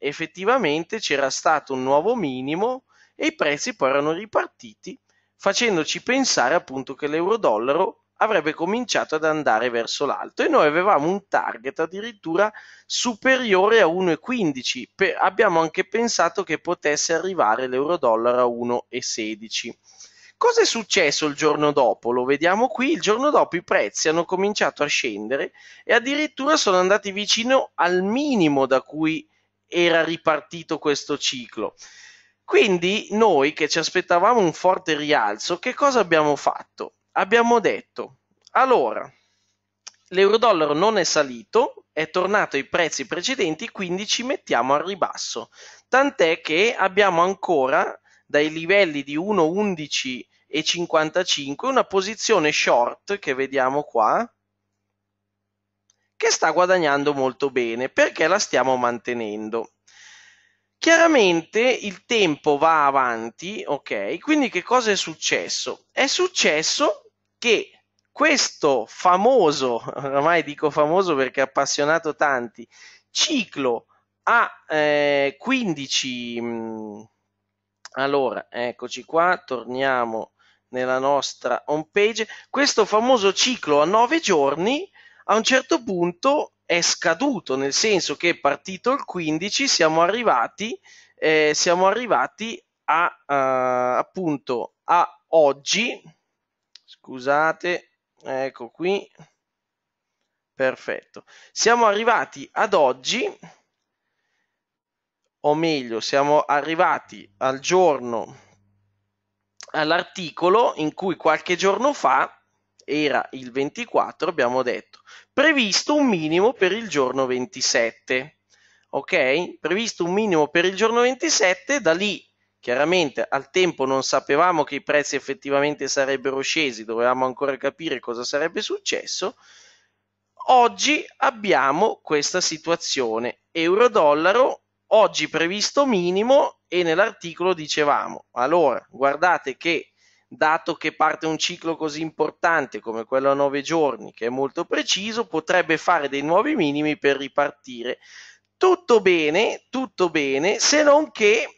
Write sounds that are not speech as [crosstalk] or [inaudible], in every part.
effettivamente c'era stato un nuovo minimo e i prezzi poi erano ripartiti, facendoci pensare appunto che l'euro-dollaro avrebbe cominciato ad andare verso l'alto e noi avevamo un target addirittura superiore a 1,15. Per, abbiamo anche pensato che potesse arrivare l'euro-dollaro a 1,16. Cosa è successo il giorno dopo? Lo vediamo qui, il giorno dopo i prezzi hanno cominciato a scendere e addirittura sono andati vicino al minimo da cui era ripartito questo ciclo. Quindi noi che ci aspettavamo un forte rialzo, che cosa abbiamo fatto? Abbiamo detto, allora, l'euro-dollaro non è salito, è tornato ai prezzi precedenti, quindi ci mettiamo al ribasso. Tant'è che abbiamo ancora dai livelli di 1,11 e 55 una posizione short che vediamo qua sta guadagnando molto bene perché la stiamo mantenendo. Chiaramente il tempo va avanti, ok? Quindi che cosa è successo? È successo che questo famoso, [laughs] ormai dico famoso perché appassionato tanti, ciclo a eh, 15 mm, allora eccoci qua torniamo nella nostra home page questo famoso ciclo a 9 giorni a un certo punto è scaduto, nel senso che partito il 15 siamo arrivati, eh, siamo arrivati a, uh, appunto a oggi, scusate, ecco qui, perfetto, siamo arrivati ad oggi, o meglio, siamo arrivati al giorno, all'articolo in cui qualche giorno fa, era il 24, abbiamo detto, previsto un minimo per il giorno 27. Ok? Previsto un minimo per il giorno 27, da lì chiaramente al tempo non sapevamo che i prezzi effettivamente sarebbero scesi, dovevamo ancora capire cosa sarebbe successo. Oggi abbiamo questa situazione, euro-dollaro, oggi previsto minimo e nell'articolo dicevamo, allora guardate che dato che parte un ciclo così importante come quello a 9 giorni, che è molto preciso, potrebbe fare dei nuovi minimi per ripartire. Tutto bene, tutto bene, se non che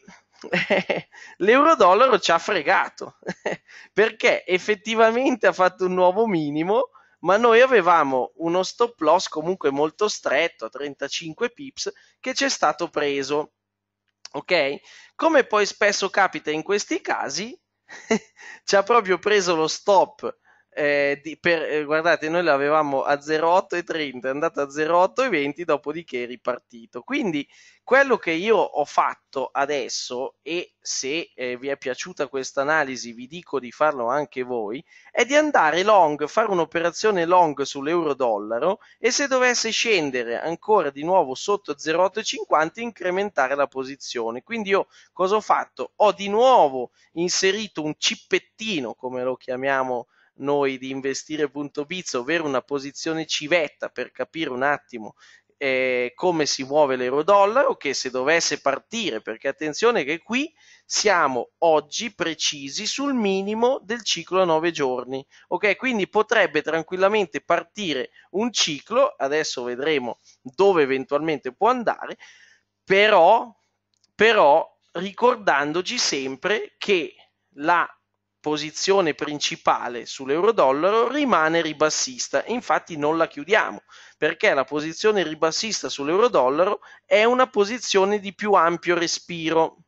[laughs] l'euro-dollaro ci ha fregato, [laughs] perché effettivamente ha fatto un nuovo minimo, ma noi avevamo uno stop loss comunque molto stretto, a 35 pips, che ci è stato preso. Ok? Come poi spesso capita in questi casi, [laughs] ci ha proprio preso lo stop eh, di, per, eh, guardate, noi l'avevamo a 0,8 e 30, è andato a 0,8 e 20, dopodiché è ripartito. Quindi quello che io ho fatto adesso, e se eh, vi è piaciuta questa analisi vi dico di farlo anche voi, è di andare long, fare un'operazione long sull'euro-dollaro e se dovesse scendere ancora di nuovo sotto 08,50 incrementare la posizione. Quindi io cosa ho fatto? Ho di nuovo inserito un cippettino, come lo chiamiamo noi di investire.biz, ovvero una posizione civetta per capire un attimo eh, come si muove l'euro-dollaro, che se dovesse partire, perché attenzione che qui siamo oggi precisi sul minimo del ciclo a 9 giorni, ok? Quindi potrebbe tranquillamente partire un ciclo, adesso vedremo dove eventualmente può andare, però, però ricordandoci sempre che la posizione principale sull'euro-dollaro rimane ribassista, infatti non la chiudiamo, perché la posizione ribassista sull'euro-dollaro è una posizione di più ampio respiro.